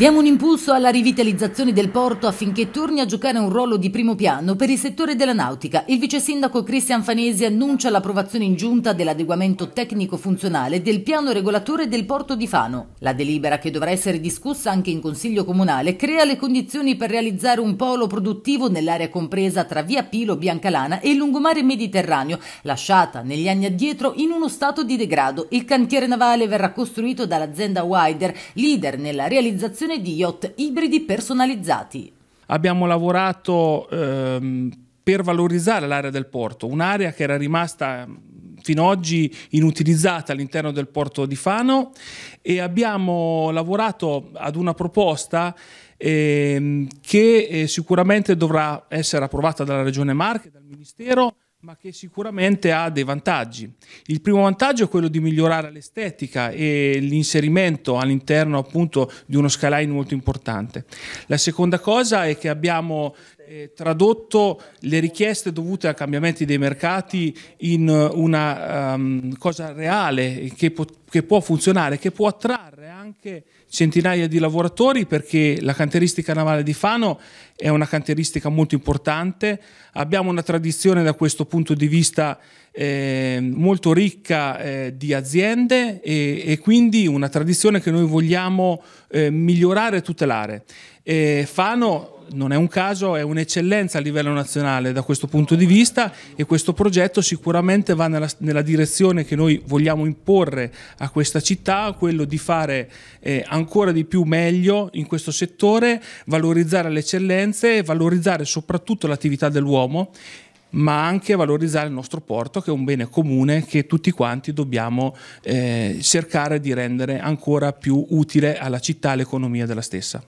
Diamo un impulso alla rivitalizzazione del porto affinché torni a giocare un ruolo di primo piano per il settore della nautica. Il vice sindaco Cristian Fanesi annuncia l'approvazione in giunta dell'adeguamento tecnico-funzionale del piano regolatore del porto di Fano. La delibera, che dovrà essere discussa anche in Consiglio Comunale, crea le condizioni per realizzare un polo produttivo nell'area compresa tra via Pilo Biancalana e il lungomare Mediterraneo, lasciata negli anni addietro in uno stato di degrado. Il cantiere navale verrà costruito dall'azienda Wider, leader nella realizzazione produzione di yacht ibridi personalizzati. Abbiamo lavorato ehm, per valorizzare l'area del porto, un'area che era rimasta fino ad oggi inutilizzata all'interno del porto di Fano e abbiamo lavorato ad una proposta ehm, che eh, sicuramente dovrà essere approvata dalla Regione Marche, dal Ministero ma che sicuramente ha dei vantaggi. Il primo vantaggio è quello di migliorare l'estetica e l'inserimento all'interno appunto di uno skyline molto importante. La seconda cosa è che abbiamo eh, tradotto le richieste dovute a cambiamenti dei mercati in eh, una um, cosa reale che, po che, può funzionare, che può attrarre anche centinaia di lavoratori perché la canteristica navale di Fano è una canteristica molto importante, abbiamo una tradizione da questo punto di vista eh, molto ricca eh, di aziende e, e, quindi una tradizione che noi vogliamo eh, migliorare e tutelare. Fano non è un caso, è un'eccellenza a livello nazionale da questo punto di vista e questo progetto sicuramente va nella, nella direzione che noi vogliamo imporre a questa città, quello di fare eh, ancora di più meglio in questo settore, valorizzare le eccellenze valorizzare soprattutto l'attività dell'uomo ma anche valorizzare il nostro porto che è un bene comune che tutti quanti dobbiamo eh, cercare di rendere ancora più utile alla città e all'economia della stessa.